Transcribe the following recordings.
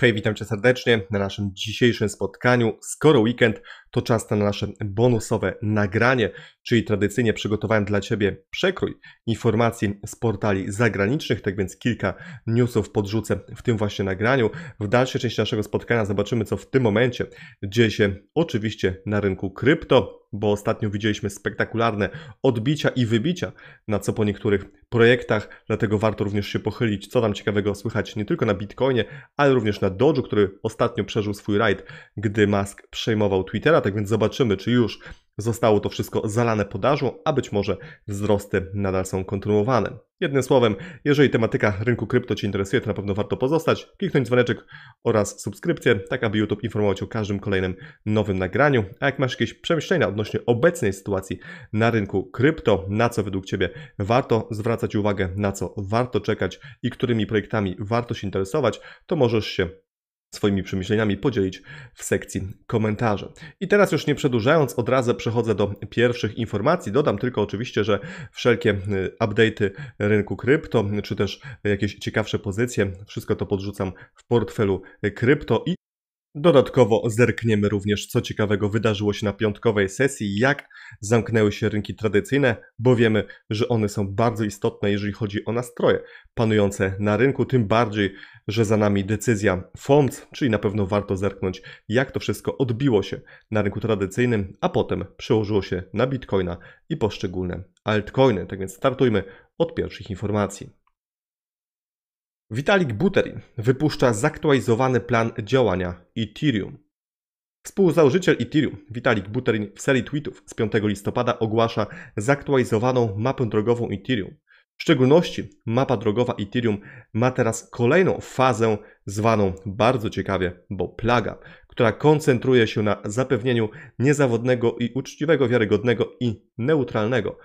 Hej, witam Cię serdecznie na naszym dzisiejszym spotkaniu. Skoro weekend, to czas na nasze bonusowe nagranie, czyli tradycyjnie przygotowałem dla Ciebie przekrój informacji z portali zagranicznych, tak więc kilka newsów podrzucę w tym właśnie nagraniu. W dalszej części naszego spotkania zobaczymy, co w tym momencie dzieje się oczywiście na rynku krypto, bo ostatnio widzieliśmy spektakularne odbicia i wybicia, na co po niektórych projektach, dlatego warto również się pochylić, co tam ciekawego słychać nie tylko na Bitcoinie, ale również na Doge'u, który ostatnio przeżył swój rajd, gdy Musk przejmował Twittera, tak więc zobaczymy, czy już Zostało to wszystko zalane podażą, a być może wzrosty nadal są kontynuowane. Jednym słowem, jeżeli tematyka rynku krypto Cię interesuje, to na pewno warto pozostać, kliknąć dzwoneczek oraz subskrypcję, tak aby YouTube informował Cię o każdym kolejnym nowym nagraniu. A jak masz jakieś przemyślenia odnośnie obecnej sytuacji na rynku krypto, na co według Ciebie warto zwracać uwagę, na co warto czekać i którymi projektami warto się interesować, to możesz się swoimi przemyśleniami podzielić w sekcji komentarzy. I teraz już nie przedłużając, od razu przechodzę do pierwszych informacji. Dodam tylko oczywiście, że wszelkie y, update'y rynku krypto, czy też jakieś ciekawsze pozycje, wszystko to podrzucam w portfelu y, krypto i Dodatkowo zerkniemy również, co ciekawego wydarzyło się na piątkowej sesji, jak zamknęły się rynki tradycyjne, bo wiemy, że one są bardzo istotne, jeżeli chodzi o nastroje panujące na rynku, tym bardziej, że za nami decyzja FOMC, czyli na pewno warto zerknąć, jak to wszystko odbiło się na rynku tradycyjnym, a potem przełożyło się na bitcoina i poszczególne altcoiny. Tak więc startujmy od pierwszych informacji. Vitalik Buterin wypuszcza zaktualizowany plan działania Ethereum. Współzałożyciel Ethereum, Vitalik Buterin, w serii tweetów z 5 listopada ogłasza zaktualizowaną mapę drogową Ethereum. W szczególności mapa drogowa Ethereum ma teraz kolejną fazę zwaną bardzo ciekawie, bo plaga, która koncentruje się na zapewnieniu niezawodnego i uczciwego, wiarygodnego i neutralnego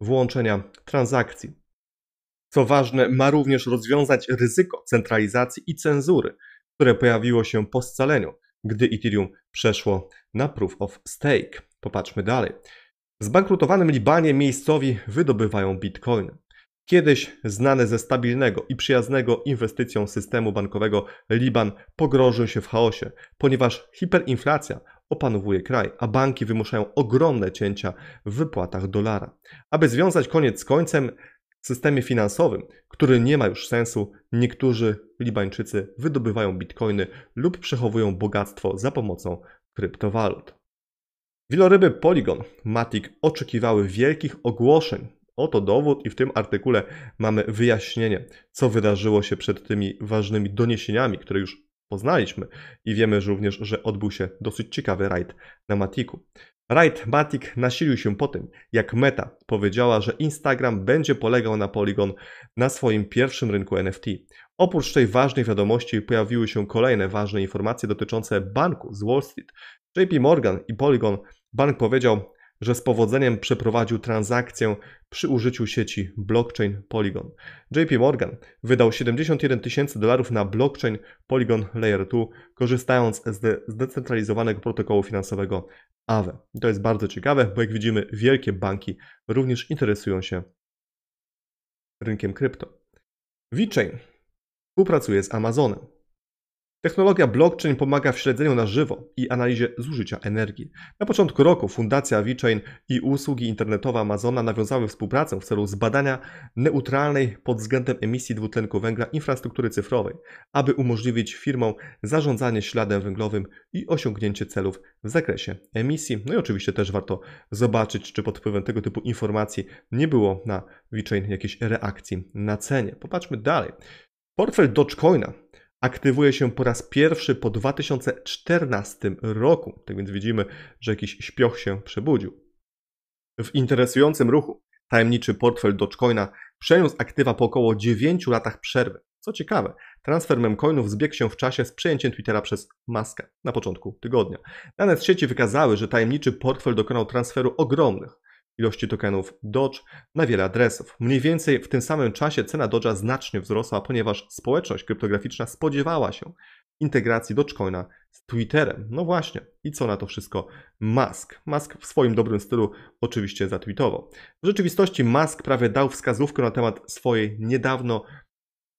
włączenia transakcji co ważne, ma również rozwiązać ryzyko centralizacji i cenzury, które pojawiło się po scaleniu, gdy Ethereum przeszło na Proof of Stake. Popatrzmy dalej. W zbankrutowanym Libanie miejscowi wydobywają bitcoiny. Kiedyś znane ze stabilnego i przyjaznego inwestycjom systemu bankowego Liban pogrążył się w chaosie, ponieważ hiperinflacja opanowuje kraj, a banki wymuszają ogromne cięcia w wypłatach dolara. Aby związać koniec z końcem, w systemie finansowym, który nie ma już sensu, niektórzy Libańczycy wydobywają bitcoiny lub przechowują bogactwo za pomocą kryptowalut. Wiloryby Polygon, Matic oczekiwały wielkich ogłoszeń. Oto dowód i w tym artykule mamy wyjaśnienie, co wydarzyło się przed tymi ważnymi doniesieniami, które już poznaliśmy i wiemy również, że odbył się dosyć ciekawy rajd na Matiku. Rightmatic nasilił się po tym, jak Meta powiedziała, że Instagram będzie polegał na Polygon na swoim pierwszym rynku NFT. Oprócz tej ważnej wiadomości pojawiły się kolejne ważne informacje dotyczące banku z Wall Street. JP Morgan i Polygon Bank powiedział, że z powodzeniem przeprowadził transakcję przy użyciu sieci blockchain Polygon. JP Morgan wydał 71 tysięcy dolarów na blockchain Polygon Layer 2, korzystając z zdecentralizowanego protokołu finansowego Aave. I to jest bardzo ciekawe, bo jak widzimy, wielkie banki również interesują się rynkiem krypto. VeChain współpracuje z Amazonem. Technologia blockchain pomaga w śledzeniu na żywo i analizie zużycia energii. Na początku roku Fundacja VeChain i usługi internetowe Amazona nawiązały współpracę w celu zbadania neutralnej pod względem emisji dwutlenku węgla infrastruktury cyfrowej, aby umożliwić firmom zarządzanie śladem węglowym i osiągnięcie celów w zakresie emisji. No i oczywiście też warto zobaczyć, czy pod wpływem tego typu informacji nie było na VeChain jakiejś reakcji na cenie. Popatrzmy dalej. Portfel Dogecoina aktywuje się po raz pierwszy po 2014 roku. Tak więc widzimy, że jakiś śpioch się przebudził. W interesującym ruchu tajemniczy portfel Dogecoina przeniósł aktywa po około 9 latach przerwy. Co ciekawe, transfer memcoinów zbiegł się w czasie z przejęciem Twittera przez Maskę na początku tygodnia. Dane z sieci wykazały, że tajemniczy portfel dokonał transferu ogromnych ilości tokenów Doge na wiele adresów. Mniej więcej w tym samym czasie cena Doge'a znacznie wzrosła, ponieważ społeczność kryptograficzna spodziewała się integracji Dogecoina z Twitterem. No właśnie, i co na to wszystko Musk? Musk w swoim dobrym stylu oczywiście zatweetował. W rzeczywistości Musk prawie dał wskazówkę na temat swojej niedawno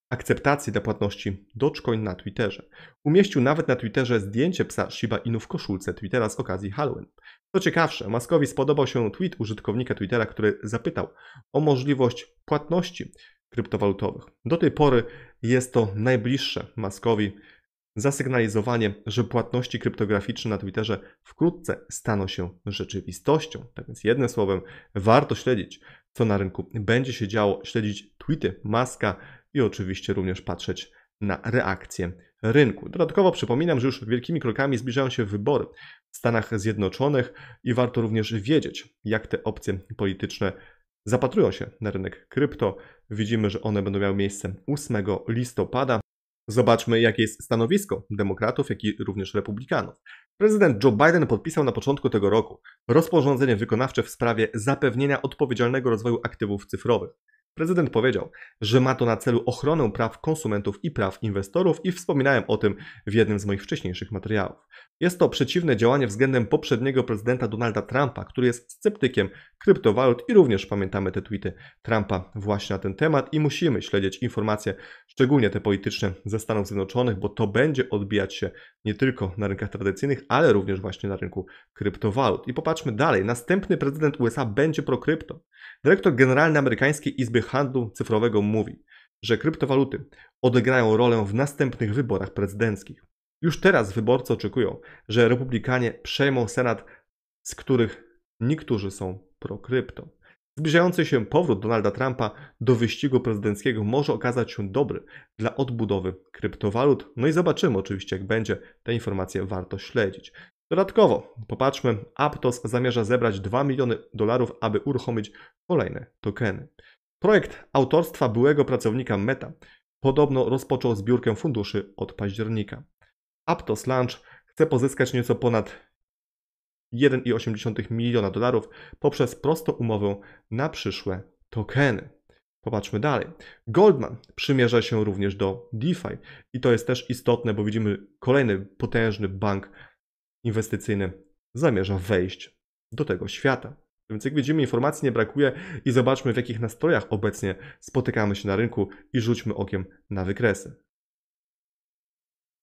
akceptacji dla płatności Dogecoin na Twitterze. Umieścił nawet na Twitterze zdjęcie psa Shiba Inu w koszulce Twittera z okazji Halloween. Co ciekawsze, Maskowi spodobał się tweet użytkownika Twittera, który zapytał o możliwość płatności kryptowalutowych. Do tej pory jest to najbliższe Maskowi zasygnalizowanie, że płatności kryptograficzne na Twitterze wkrótce staną się rzeczywistością. Tak więc jednym słowem, warto śledzić, co na rynku będzie się działo, śledzić tweety Maska, i oczywiście również patrzeć na reakcję rynku. Dodatkowo przypominam, że już wielkimi krokami zbliżają się wybory w Stanach Zjednoczonych i warto również wiedzieć, jak te opcje polityczne zapatrują się na rynek krypto. Widzimy, że one będą miały miejsce 8 listopada. Zobaczmy, jakie jest stanowisko demokratów, jak i również republikanów. Prezydent Joe Biden podpisał na początku tego roku rozporządzenie wykonawcze w sprawie zapewnienia odpowiedzialnego rozwoju aktywów cyfrowych. Prezydent powiedział, że ma to na celu ochronę praw konsumentów i praw inwestorów i wspominałem o tym w jednym z moich wcześniejszych materiałów. Jest to przeciwne działanie względem poprzedniego prezydenta Donalda Trumpa, który jest sceptykiem kryptowalut i również pamiętamy te tweety Trumpa właśnie na ten temat i musimy śledzić informacje, szczególnie te polityczne ze Stanów Zjednoczonych, bo to będzie odbijać się nie tylko na rynkach tradycyjnych, ale również właśnie na rynku kryptowalut. I popatrzmy dalej. Następny prezydent USA będzie prokrypto. Dyrektor generalny amerykańskiej Izby handlu cyfrowego mówi, że kryptowaluty odegrają rolę w następnych wyborach prezydenckich. Już teraz wyborcy oczekują, że republikanie przejmą Senat, z których niektórzy są pro-krypto. Zbliżający się powrót Donalda Trumpa do wyścigu prezydenckiego może okazać się dobry dla odbudowy kryptowalut. No i zobaczymy oczywiście, jak będzie. Te informacje warto śledzić. Dodatkowo, popatrzmy, Aptos zamierza zebrać 2 miliony dolarów, aby uruchomić kolejne tokeny. Projekt autorstwa byłego pracownika Meta podobno rozpoczął zbiórkę funduszy od października. Aptos Launch chce pozyskać nieco ponad 1,8 miliona dolarów poprzez prostą umowę na przyszłe tokeny. Popatrzmy dalej. Goldman przymierza się również do DeFi i to jest też istotne, bo widzimy kolejny potężny bank inwestycyjny zamierza wejść do tego świata. Więc jak widzimy, informacji nie brakuje i zobaczmy, w jakich nastrojach obecnie spotykamy się na rynku i rzućmy okiem na wykresy.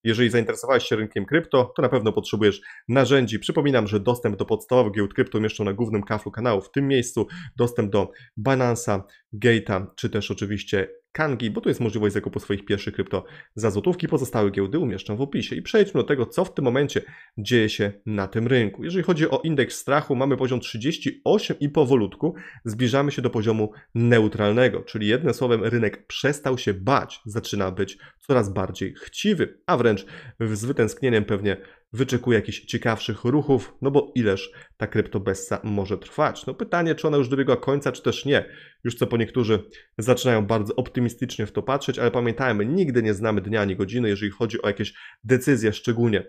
Jeżeli zainteresowałeś się rynkiem krypto, to na pewno potrzebujesz narzędzi. Przypominam, że dostęp do podstawowych giełd krypto mieszczą na głównym kaflu kanału. W tym miejscu dostęp do Binance'a, Gate'a, czy też oczywiście Kangi, bo tu jest możliwość zakupu swoich pierwszych krypto za złotówki. Pozostałe giełdy umieszczam w opisie. I przejdźmy do tego, co w tym momencie dzieje się na tym rynku. Jeżeli chodzi o indeks strachu, mamy poziom 38 i powolutku zbliżamy się do poziomu neutralnego, czyli jednym słowem rynek przestał się bać, zaczyna być coraz bardziej chciwy, a wręcz z wytęsknieniem pewnie wyczekuje jakichś ciekawszych ruchów, no bo ileż ta kryptobessa może trwać. No pytanie, czy ona już dobiegła końca, czy też nie. Już co po niektórzy zaczynają bardzo optymistycznie w to patrzeć, ale pamiętajmy, nigdy nie znamy dnia ani godziny, jeżeli chodzi o jakieś decyzje, szczególnie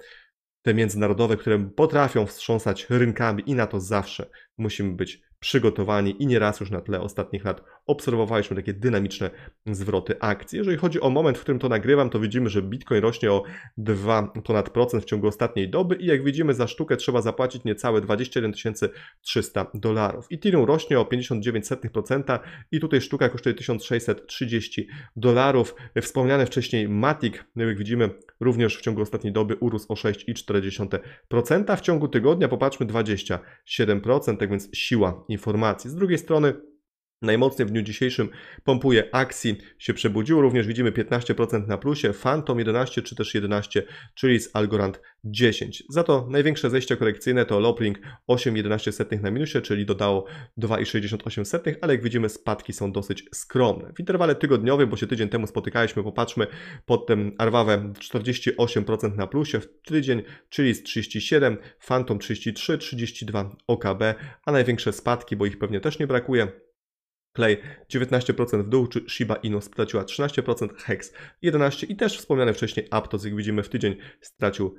te międzynarodowe, które potrafią wstrząsać rynkami i na to zawsze musimy być przygotowani i nieraz już na tle ostatnich lat obserwowaliśmy takie dynamiczne zwroty akcji. Jeżeli chodzi o moment, w którym to nagrywam, to widzimy, że Bitcoin rośnie o 2 ponad procent w ciągu ostatniej doby i jak widzimy za sztukę trzeba zapłacić niecałe 21 300 dolarów. Ethereum rośnie o 59% i tutaj sztuka kosztuje 1630 dolarów. Wspomniany wcześniej Matic, jak widzimy, również w ciągu ostatniej doby urósł o 6,4%. W ciągu tygodnia popatrzmy 27%, tak więc siła informacji. Z drugiej strony Najmocniej w dniu dzisiejszym pompuje akcji się przebudziło. Również widzimy 15% na plusie, Phantom 11 czy też 11, czyli z Algorand 10. Za to największe zejście korekcyjne to Lopling 8,11 na minusie, czyli dodało 2,68, ale jak widzimy spadki są dosyć skromne. W interwale tygodniowym, bo się tydzień temu spotykaliśmy, popatrzmy pod tym Arwawę 48% na plusie w tydzień, czyli z 37, Phantom 33, 32 OKB, a największe spadki, bo ich pewnie też nie brakuje, Play 19% w dół, czy Shiba Inu straciła 13%, Hex 11% i też wspomniany wcześniej Aptos, jak widzimy w tydzień, stracił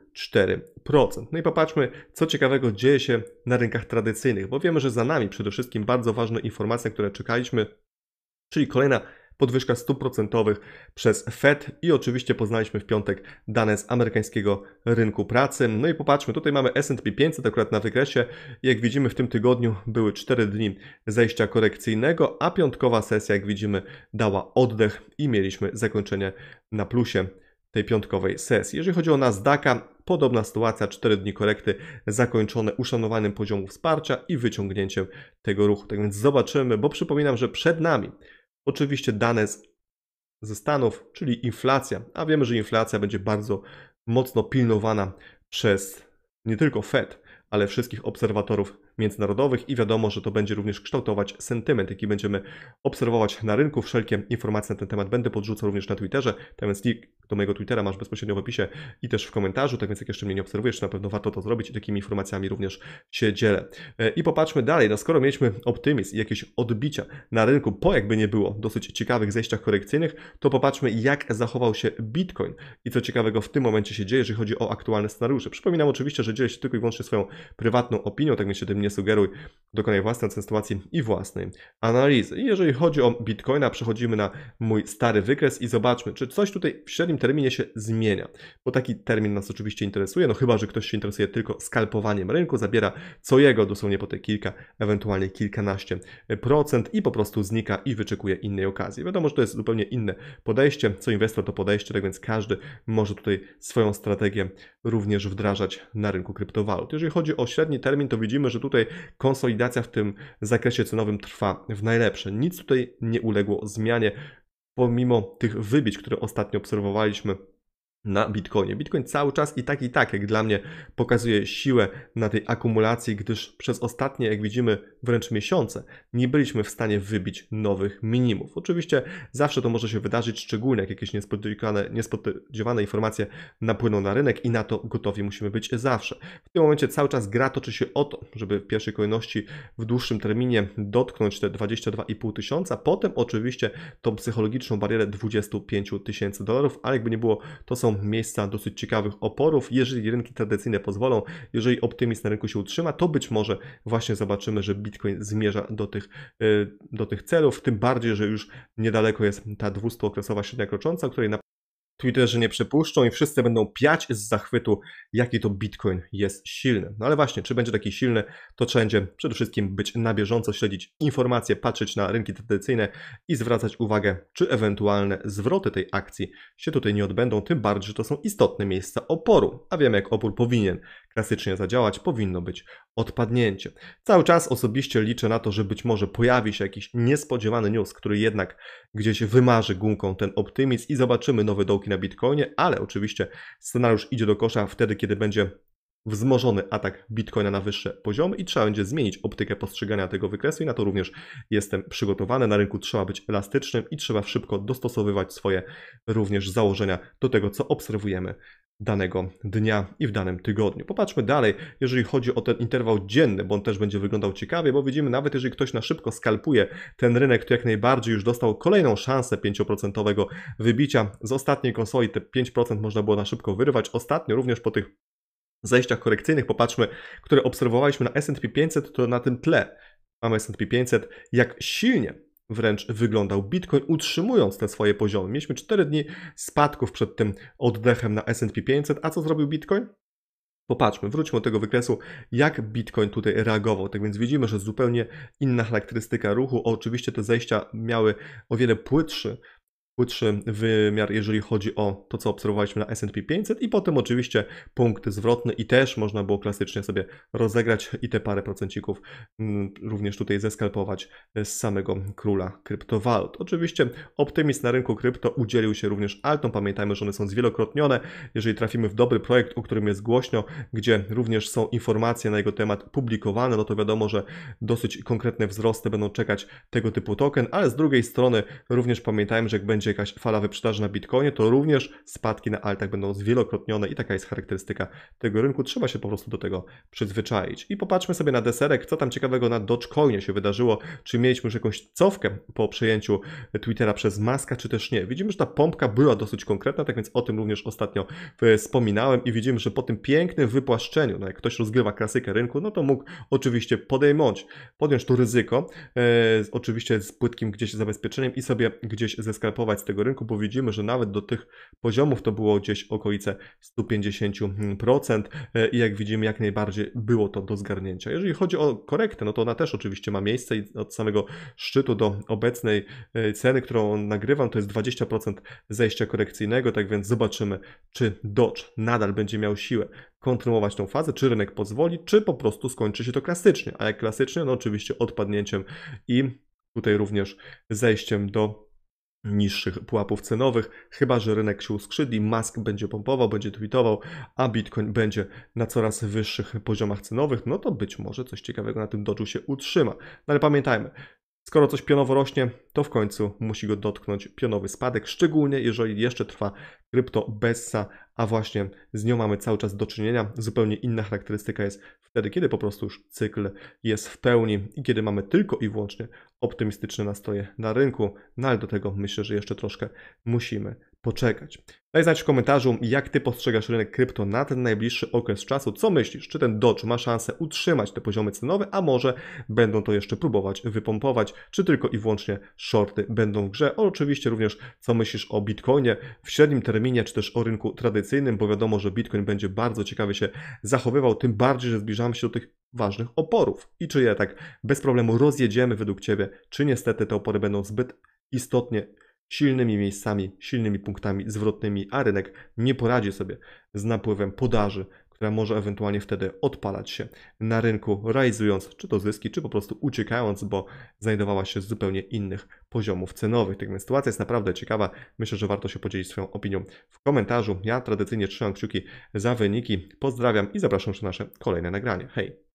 4%. No i popatrzmy, co ciekawego dzieje się na rynkach tradycyjnych, bo wiemy, że za nami przede wszystkim bardzo ważne informacje, które czekaliśmy, czyli kolejna podwyżka stóp procentowych przez Fed i oczywiście poznaliśmy w piątek dane z amerykańskiego rynku pracy. No i popatrzmy, tutaj mamy S&P 500 akurat na wykresie. Jak widzimy w tym tygodniu były 4 dni zejścia korekcyjnego, a piątkowa sesja jak widzimy dała oddech i mieliśmy zakończenie na plusie tej piątkowej sesji. Jeżeli chodzi o Nasdaqa, podobna sytuacja, 4 dni korekty zakończone uszanowanym poziomu wsparcia i wyciągnięciem tego ruchu. Tak więc zobaczymy, bo przypominam, że przed nami Oczywiście dane z, ze Stanów, czyli inflacja, a wiemy, że inflacja będzie bardzo mocno pilnowana przez nie tylko Fed, ale wszystkich obserwatorów międzynarodowych i wiadomo, że to będzie również kształtować sentyment, jaki będziemy obserwować na rynku. Wszelkie informacje na ten temat będę podrzucał również na Twitterze, tak więc link do mojego Twittera masz bezpośrednio w opisie i też w komentarzu, tak więc jak jeszcze mnie nie obserwujesz, to na pewno warto to zrobić i takimi informacjami również się dzielę. E, I popatrzmy dalej, no skoro mieliśmy optymizm i jakieś odbicia na rynku, po jakby nie było dosyć ciekawych zejściach korekcyjnych, to popatrzmy jak zachował się Bitcoin i co ciekawego w tym momencie się dzieje, jeżeli chodzi o aktualne scenariusze. Przypominam oczywiście, że dzielę się tylko i wyłącznie swoją prywatną opinią, tak więc się tym nie nie sugeruj. Dokonaj własnej sytuacji i własnej analizy. I jeżeli chodzi o Bitcoina, przechodzimy na mój stary wykres i zobaczmy, czy coś tutaj w średnim terminie się zmienia. Bo taki termin nas oczywiście interesuje, no chyba, że ktoś się interesuje tylko skalpowaniem rynku, zabiera co jego dosłownie po te kilka, ewentualnie kilkanaście procent i po prostu znika i wyczekuje innej okazji. Wiadomo, że to jest zupełnie inne podejście, co inwestor to podejście, tak więc każdy może tutaj swoją strategię również wdrażać na rynku kryptowalut. Jeżeli chodzi o średni termin, to widzimy, że tutaj tutaj konsolidacja w tym zakresie cenowym trwa w najlepsze. Nic tutaj nie uległo zmianie, pomimo tych wybić, które ostatnio obserwowaliśmy na Bitcoinie. Bitcoin cały czas i tak i tak, jak dla mnie, pokazuje siłę na tej akumulacji, gdyż przez ostatnie, jak widzimy, wręcz miesiące nie byliśmy w stanie wybić nowych minimów. Oczywiście zawsze to może się wydarzyć, szczególnie jak jakieś niespodziewane, niespodziewane informacje napłyną na rynek i na to gotowi musimy być zawsze. W tym momencie cały czas gra toczy się o to, żeby w pierwszej kolejności w dłuższym terminie dotknąć te 22,5 tysiąca, potem oczywiście tą psychologiczną barierę 25 tysięcy dolarów, ale jakby nie było, to są miejsca dosyć ciekawych oporów. Jeżeli rynki tradycyjne pozwolą, jeżeli optymizm na rynku się utrzyma, to być może właśnie zobaczymy, że Bitcoin zmierza do tych, y, do tych celów, tym bardziej, że już niedaleko jest ta 200-okresowa średnia krocząca, której na Twitterze nie przepuszczą i wszyscy będą piać z zachwytu, jaki to Bitcoin jest silny. No ale właśnie, czy będzie taki silny, to trzeba będzie przede wszystkim być na bieżąco, śledzić informacje, patrzeć na rynki tradycyjne i zwracać uwagę, czy ewentualne zwroty tej akcji się tutaj nie odbędą, tym bardziej, że to są istotne miejsca oporu, a wiemy jak opór powinien klasycznie zadziałać, powinno być odpadnięcie. Cały czas osobiście liczę na to, że być może pojawi się jakiś niespodziewany news, który jednak gdzieś wymarzy gumką ten optymizm i zobaczymy nowe dołki na Bitcoinie, ale oczywiście scenariusz idzie do kosza wtedy, kiedy będzie wzmożony atak Bitcoina na wyższe poziomy i trzeba będzie zmienić optykę postrzegania tego wykresu i na to również jestem przygotowany. Na rynku trzeba być elastycznym i trzeba szybko dostosowywać swoje również założenia do tego, co obserwujemy danego dnia i w danym tygodniu. Popatrzmy dalej, jeżeli chodzi o ten interwał dzienny, bo on też będzie wyglądał ciekawie, bo widzimy nawet jeżeli ktoś na szybko skalpuje ten rynek, to jak najbardziej już dostał kolejną szansę 5% wybicia. Z ostatniej konsoli te 5% można było na szybko wyrwać. Ostatnio również po tych zejściach korekcyjnych, popatrzmy, które obserwowaliśmy na S&P 500, to na tym tle mamy S&P 500, jak silnie wręcz wyglądał Bitcoin, utrzymując te swoje poziomy. Mieliśmy 4 dni spadków przed tym oddechem na SP 500, a co zrobił Bitcoin? Popatrzmy, wróćmy do tego wykresu, jak Bitcoin tutaj reagował. Tak więc widzimy, że zupełnie inna charakterystyka ruchu. Oczywiście te zejścia miały o wiele płytszy płytszy wymiar, jeżeli chodzi o to, co obserwowaliśmy na S&P 500 i potem oczywiście punkt zwrotny i też można było klasycznie sobie rozegrać i te parę procencików mm, również tutaj zeskalpować z samego króla kryptowalut. Oczywiście optymizm na rynku krypto udzielił się również altom, pamiętajmy, że one są zwielokrotnione, jeżeli trafimy w dobry projekt, o którym jest głośno, gdzie również są informacje na jego temat publikowane, no to wiadomo, że dosyć konkretne wzrosty będą czekać tego typu token, ale z drugiej strony również pamiętajmy, że jak będzie będzie jakaś fala wyprzedaży na bitcoinie, to również spadki na altach będą zwielokrotnione i taka jest charakterystyka tego rynku. Trzeba się po prostu do tego przyzwyczaić. I popatrzmy sobie na deserek, co tam ciekawego na Dogecoinie się wydarzyło. Czy mieliśmy już jakąś cofkę po przejęciu Twittera przez Maska, czy też nie. Widzimy, że ta pompka była dosyć konkretna, tak więc o tym również ostatnio e, wspominałem i widzimy, że po tym pięknym wypłaszczeniu, no jak ktoś rozgrywa klasykę rynku, no to mógł oczywiście podejmować, podjąć to ryzyko, e, oczywiście z płytkim gdzieś zabezpieczeniem i sobie gdzieś zeskalpować z tego rynku, bo widzimy, że nawet do tych poziomów to było gdzieś okolice 150% e, i jak widzimy, jak najbardziej było to do zgarnięcia. Jeżeli chodzi o korektę, no to ona też oczywiście ma miejsce i od samego szczytu do obecnej e, ceny, którą nagrywam, to jest 20% zejścia korekcyjnego, tak więc zobaczymy, czy Dodge nadal będzie miał siłę kontynuować tą fazę, czy rynek pozwoli, czy po prostu skończy się to klasycznie. A jak klasycznie, no oczywiście odpadnięciem i tutaj również zejściem do niższych pułapów cenowych, chyba że rynek się uskrzydli, Musk będzie pompował, będzie tweetował, a Bitcoin będzie na coraz wyższych poziomach cenowych, no to być może coś ciekawego na tym doczu się utrzyma. No ale pamiętajmy, Skoro coś pionowo rośnie, to w końcu musi go dotknąć pionowy spadek, szczególnie jeżeli jeszcze trwa krypto Bessa, a właśnie z nią mamy cały czas do czynienia. Zupełnie inna charakterystyka jest wtedy, kiedy po prostu już cykl jest w pełni i kiedy mamy tylko i wyłącznie optymistyczne nastroje na rynku, no ale do tego myślę, że jeszcze troszkę musimy poczekać. Daj znać w komentarzu, jak Ty postrzegasz rynek krypto na ten najbliższy okres czasu. Co myślisz? Czy ten Dodge ma szansę utrzymać te poziomy cenowe, a może będą to jeszcze próbować wypompować, czy tylko i wyłącznie shorty będą w grze? Oczywiście również, co myślisz o Bitcoinie w średnim terminie, czy też o rynku tradycyjnym, bo wiadomo, że Bitcoin będzie bardzo ciekawie się zachowywał, tym bardziej, że zbliżamy się do tych ważnych oporów. I czy je tak bez problemu rozjedziemy według Ciebie, czy niestety te opory będą zbyt istotnie silnymi miejscami, silnymi punktami zwrotnymi, a rynek nie poradzi sobie z napływem podaży, która może ewentualnie wtedy odpalać się na rynku, realizując czy to zyski, czy po prostu uciekając, bo znajdowała się z zupełnie innych poziomów cenowych. Tak więc sytuacja jest naprawdę ciekawa. Myślę, że warto się podzielić swoją opinią w komentarzu. Ja tradycyjnie trzymam kciuki za wyniki. Pozdrawiam i zapraszam na nasze kolejne nagranie. Hej!